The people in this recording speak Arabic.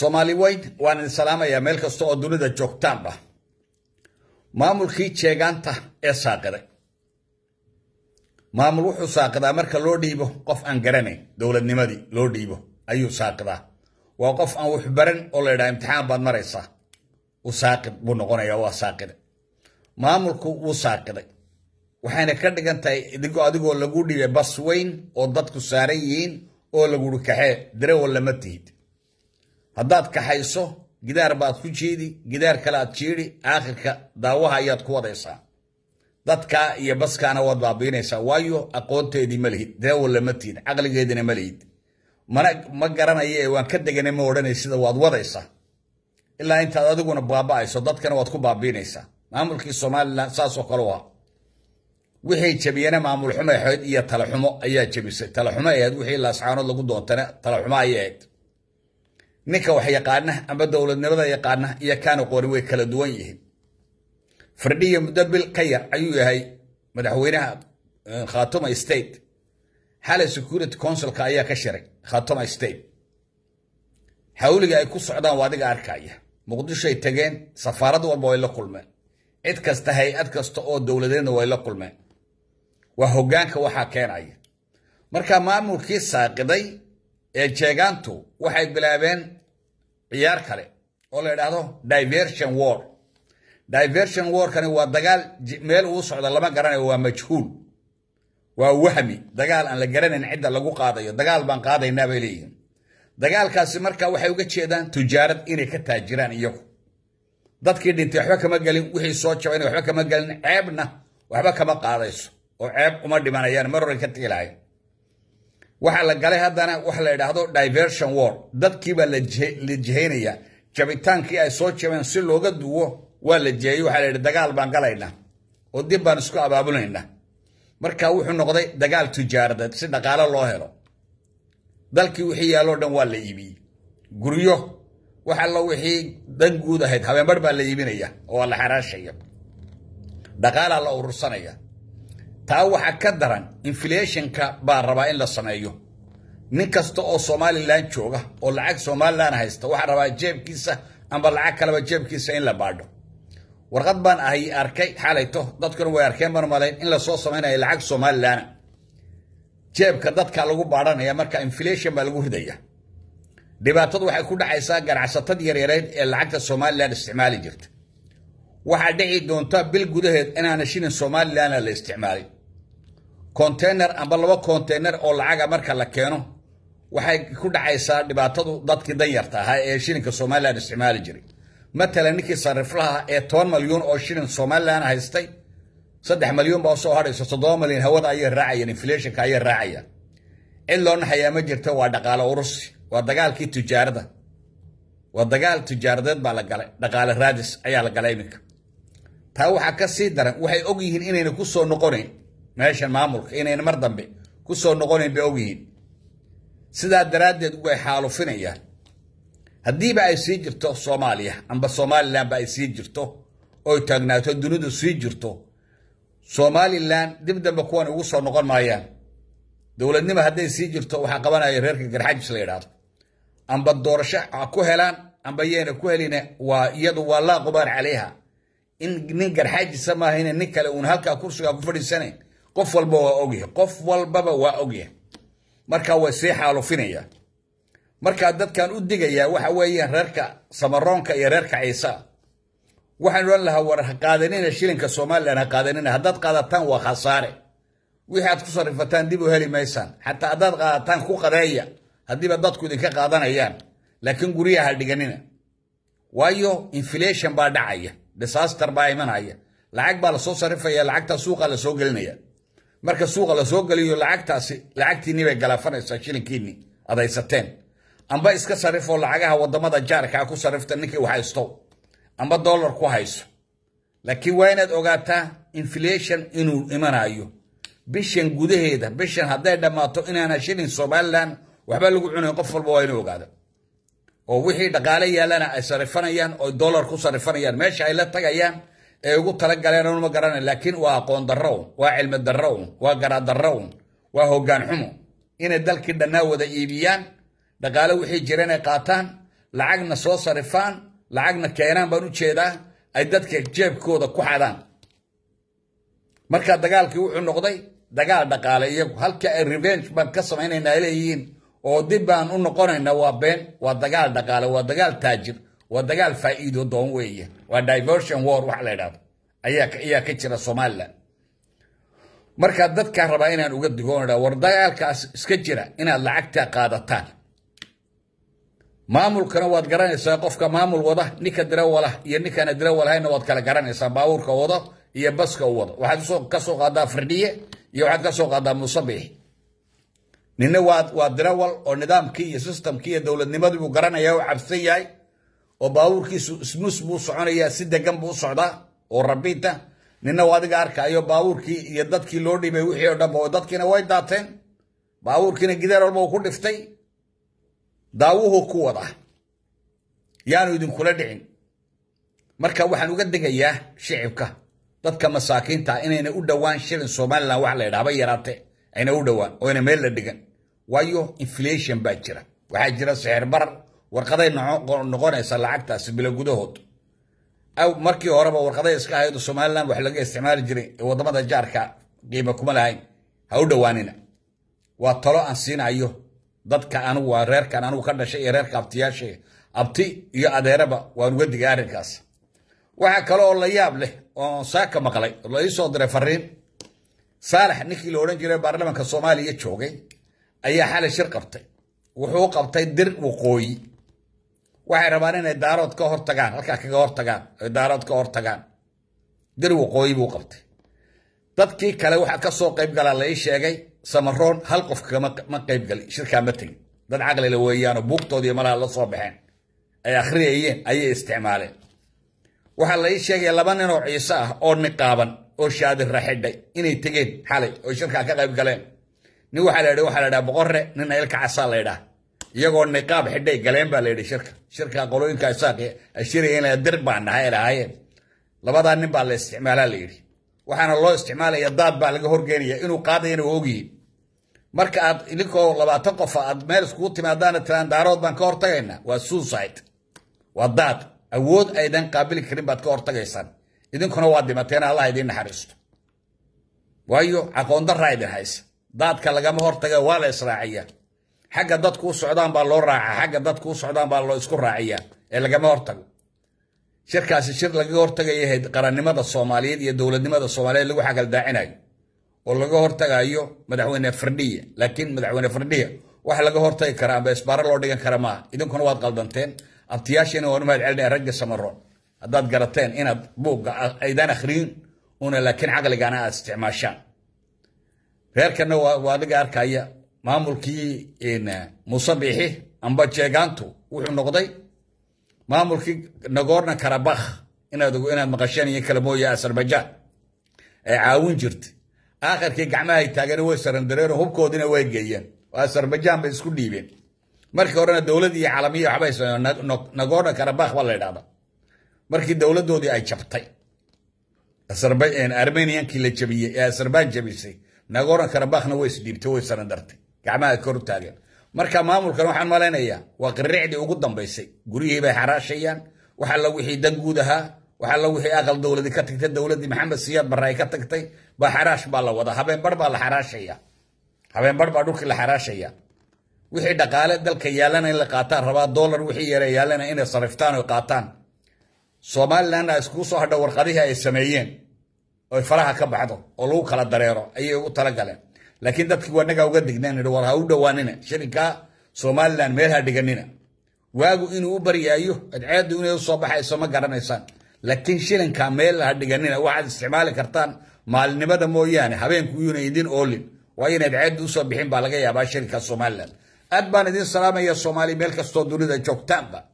Somali weyd waan idin salaamayaa meel kasta oo dunida joogtaanba maamulkii jeegaanta ee saaqiday maamul wuxuu saaqidaa marka loo dhiibo qof aan garanayn dowladnimadii loo dhiibo ayuu saaqidaa waa qof aan wax baran oo la idhaha imtixaan baad maraysaa u saaqid buu noqonayaa waa saaqiday maamulku wuu saaqiday waxayna ka dhigan tahay idinkoo adigoo lagu dhiibay bas weyn oo dadku saaran yihiin oo laguri kaxee dareewal lama tihid haddaad kaxayso gidaar baad ku jiidi gidaar kale aad jiidi aakhirka daawaha ayaad ku wadaysaa dadkaa iyo baskaana waad baabiinaysaa waayo aqoonteedii ma lihid daawo lama tihid caqligeedina ma lihid mana ma garanaya ee waan ka deganay ma odhanay sida waad wadaysaa ilaa intaad adiguna baaba'ayso dadkana waad ku baabiinaysaa maamulkii somalilan saasoo kale u ahaa wixii jabiyana maamul xumo ahayd iyo talaxumo ayaa jabisay talaxumo ahayd wixii laascaanood lagu doontana talaxumo ayay ahayd ninka wax yaqaana amba dowladnimada yaqaana iyo kaana qori way kala duwan yihiin firdhiya muddo bil ka yar ayuu yahay madaxweynaha khatuma state xalay security councilka ayaa ka shiray khatuma state hawliga ay ku socdaan waa adiga arkaya muqdisho ay tageen safaarad walba way la kulmeen cid kasta hay-ad kasta oo dowladeedna way la kulmeen waa hoggaanka waxaa keenaya marka maamulkii saaqiday ee jeegaantu waxay bilaabeen ciyaar kale oo la yidhaahdo diversion war diversion warkani waa dagaal meel uu socda lama garanayo waa majhuul waa wahmi dagaal aan la garanayn cidda lagu qaadayo dagaal baan qaadaynaa bay leeyihiin dagaalkaasi marka waxay uga jeedaan tujaarad inay ka taajiraan iyagu dadkii dhintay waxba kama gelin wixii soo jabayna waxba kama gelin ceebna waxba kama qaadayso oo ceeb uma dhimanayaan mar oran ka tegi lahayn waxaa la galay haddana waxa la yidhaahdo diversion war dadkiibaa la jihaynaya jabitaankii ay soo jabeen si looga duwo waa la jihayey waxaa la yidhi dagaal baan galaynaa oo dib baan isku abaabulaynaa marka wuxuu noqday dagaal tijaaradeed si dhaqaalo loo helo dalkii wixii yaaloo dhan waa la iibiyey guryo wax allo wixii dan guud ahayd habeenbarh baa la iibinaya oo waa la xaraashaya dhaqaalaa la urursanaya taa waxaa ka daran inflationka baa rabaa in la sameeyo nin kasta oo somalilan jooga oo lacag somalilan haysta waxaa rabaa jeebkiisa amba lacag kaleba jeebkiisa in la baadho warqad baan ahay arkay xalayto dadkuna way arkeen baan umalayn in lasoo samaynayo lacag somalilana jeebka dadka lagu baadhanaya marka inflation baa lagu ridaya dhibaatadu waxay ku dhacaysaa ganacsatada yaryareed ee lacagta somalilan isticmaali jirta waxaa dhici doonta bil gudaheed inaana shilin somalilanna la isticmaalin container amba laba container oo lacaga marka la keeno waxay ku dhacaysaa dhibaatadu dadkii danyarta ahaa ee shilinka somalilan isticmaali jiray matalan ninkii sariflaha ee toban malyan oo shilin somalilan haystay saddex malyan baa soo hadhayso toddoba malyan hawada ayay raacayaan inflationka ayay raacayaan cid loo naxayaa ma jirto waa dhaqaale urusi waa dagaalkii tijaarada waa dagaal tijaaradeed baa la galay dhaqaale raadis ayaa la galay iminka taa waxaa ka sii daran waxay og yihiin ku soo noqonayn ماشي المامور إن إن مردم بي كسر نقول إن بيوجين سدى الدراد يدوا حاله فين يا هدي بقى يسجر تو سوماليا أم بسومالي لان بقى يسجر تو أو يتجنى تو دنود تو سومالي لان دب دب وصل نقول ما دولة نما هدي يسجر تو وحقبنا يهرك الجرحج سليرات أم بدورشة أكو هلان أم بيجين أكو هلينة ويدو والله غبار عليها إن نجرحج سما هنا نكلا ونهاك أكو شو أبو فريسانين qof walba waa ogyahay qof walbaba waa ogyahay markaa way sii xaalufinaya markaa dadkan u digayaa waxa weeyaan reerka samaroonka iyo reerka ciisa waxaan odhan lahaa war ha qaadanina shilinka somalilan ha qaadanina haddaad qaadataan waa khasaare wixii aad ku sarifataan dib u heli maysaan xataa haddaad qaadataan ku qadeeya haddiiba dadku idinka qaadanayaan laakiin guryaha ha dhiganina waayo inflation baa dhacaya disaster baa imanaya lacag baa lasoo sarifaya lacagta suuqa lasoo gelinaya مركز سوق على سوق اللي يلعك تاسي لعكتي نبي جلافنا يسألين كيني هذا يساتين أما إذا كسرف ولا عجا هو ده ماذا جارك أكو سرفت إنك وحيستو أما دولار كويس لكن وين أتوقع تا إنه إمان أيو بيشن جوده هيدا بيشن هذا ده ما إن أنا شيلين سوبلن وحبلو عنه قفل بوينه وقعد أو وحيد قال يلا سرفنا يان أو دولار كسرفنا يان ماشي على تجا ee ugu talagaleen anuma garana laakiin waa aqoon darro waa cilmi darro waa garaa darro waa hoggaan xumo inay dalkii dhannaa wada iibiyaan dhaqaale wixii jira inay qaataan lacagna soo sarifaan lacagna keenaan baan u jeedaa ay dadka jeebkooda ku xadaan marka dagaalkii wuxuu noqday dagaal dhaqaale iyagu halkii ay revenge baan ka samaynaynaa ay leeyihiin oo dib baan u noqonaynaa waa been waa dagaal dhaqaale waa dagaal taajir ودقال فائدو دون وي ودايفرشن وور وحلا داب اياك اياك اتشرا صومالا مركا دد كهرباء انا نوغد دقونا دا وردقال كاس اسكتشرا انا لعكتا قادة تال مامول كنا واد قران اسا قفكا مامول وضا نيكا دراولا يا نيكا ندراولا هاي نواد كلا قران اسا باورك وضا يا بسك وضا واحد سوق كسو غادا فردية يا واحد كسو غادا مصبيح نينا واد واد دراول او نظام كي سيستم كي دولة نمدبو قران يا وحبسي oo baabuurkiisu smuus buu soconayaa si degan buu u socdaa oo rabiita ninna waa adiga arkaayo baabuurkii iyo dadkii loo dhibay wixii oo dhanba oo dadkiina way daateen baabuurkiina gidaar walba uu ku dhiftay daawuhu ku wada yaanu idinkula dhicin marka waxaan uga degayaa shicibka dadka masaakiinta ah inayna u dhowaan shilin somalilan wax la idhaaba yaraate ayna u dhowaan oo ina meel la dhigan waayo inflation baa jira waxaa jira sixir barar ورقدي نقرأ لعقت أسبيل جدهود أو مركي أوروبا ورقدي إسكايد الصومال لان وحلاج استعمال جري وضم هذا جارك قيمة كمال هاي هود وانينا وطلع أنسين أيوه ضد كأنه ورير كأنه كذا شيء رير كابتيا شيء أبتي يا أديربا وانقد جاركاس وحكلا الله يابله وساك مقلي الله يصدر فرين صالح نكيل ورنجر برلمان كصومالي يتشوقي أي حال شرقبتي وحقوق أبطي الدرق وقوي waxay rabaan inay daarood ka hortagaan halkaa kaga hortagaan ay daarood ka hortagaan dir waqooyi buu qabtay dadkii kale waxaa ka soo qayb galaa la ii sheegay samaroon hal qof kama qayb galin shirkaa ma tegin dad caqlila weeyaanoo buugtoodii malaha la soo baxeen ay akhriyayeen ayay isticmaaleen waxaa la ii sheegaya laba nin oo ciise ah oo niqaaban oo shaadirra xidhay inay tegeen xalay oo shirkaa ka qayb galeen nin waxaa la yidhi waxaa la yidhaha boqorre nina ilka casaa la yidhaha يقول نقاب حدا يقلين بالليدي شركة شركة قولوا إنك أساقي الشيري هنا يدرب عن هاي الهاي لبدا نبع الاستعمال الليدي وحان الله استعمال يداد بالك هرقينية إنو قادين ووقي مركا إليكو لبا تقف أدمير سكوت ما دانا تلان دارود بان كورتاين والسوسايد والداد أود أيضا قابل كريم بات كورتاين إذن كنا وادي متين الله يدين نحرسته وأيو عقوندر رايدن هايس داد كالغام هرتاين والإسراعيات حاجة ضد كوس السودان بالورع حاجة ضد كوس السودان بالسكر راعية إلا جماعة أرتجو شركة الشركة اللي جوا أرتجو هي قرن نمط الصومالية دي دولة نمط الصومالية اللي هو حاجة الداعنة والله جوا أرتجو أيوه مدعوين فردية لكن مدعوين فردية واحد اللي جوا كرام بس برا لوردي كرامة إذا كنوا واد قلبنتين أبتياشين ونمر العلني رجع سمرون ضد قرتين هنا بوق أيدان آخرين هنا لكن عقل جانا استعمال غير كنوا واد قار كايا maamulkii musabixi amba jeegaantu wuxuu noqday maamulkii nagorna karabakh inaad inaad maqasheen iyo kale mooye aserbaijaan caawin jirta aakhirkii gacmahay taageen way sarandareen hubkoodina way geeyeen oo bay isku dhiibeen markii horena dowlad iyo waxbay nagorna karabakh baa la idhahda markii dowladdoodii ay jabtay armeniankii la jabiyey ee aserban jabisay nagorna karabakhna way isdhiibtay way sarandartay كعمال كرو تاجر مركا مامل كانوا حن مالين ايا وقرعدي وقدام بيسي قريه بي حراشيا وحلا وحي دنقودها وحلا وحي اقل دولتي كتكت دولتي محمد سياد براي كتكتي بحراش بالا ودا هابين بربا الحراشيا هابين بربا روكي الحراشيا وحي دقالة دل كيالانا اللي قاتان ربا دولار وحي يريالانا اني صرفتان وقاتان صومال لانا اسكوسو هدور قريها السمعيين وفراها كبحضو ولوك على الدريرو ايه وطلق لكن ده تقول أنك أوجد دكانين ده وراء أوجد وانينا شركة سومالا ميرها دكانينا واجو إنه بري أيوه العيد وين الصباح السما قرن إنسان لكن شيلن كامل هالدكانينا واحد استعمال كرتان مال نبدا مو يعني هبين كيون يدين أولين وين العيد وصباحين بالغة يا باشركة سومالا أتبان دين السلام يا سومالي ملك استودوني ده شوكتان بقى